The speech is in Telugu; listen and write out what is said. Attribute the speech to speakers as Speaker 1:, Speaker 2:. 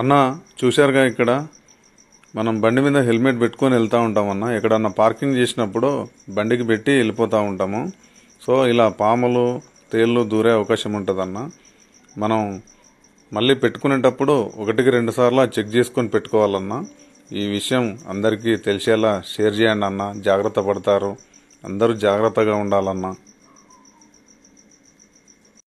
Speaker 1: అన్న చూశారుగా ఇక్కడ మనం బండి మీద హెల్మెట్ పెట్టుకొని వెళ్తూ ఉంటామన్న ఎక్కడన్నా పార్కింగ్ చేసినప్పుడు బండికి పెట్టి వెళ్ళిపోతూ ఉంటాము సో ఇలా పాములు తేళ్ళు దూరే అవకాశం ఉంటుందన్న మనం మళ్ళీ పెట్టుకునేటప్పుడు ఒకటికి రెండు సార్లు చెక్ చేసుకొని పెట్టుకోవాలన్నా ఈ విషయం అందరికీ తెలిసేలా షేర్ చేయండి అన్న జాగ్రత్త పడతారు అందరూ జాగ్రత్తగా ఉండాలన్నా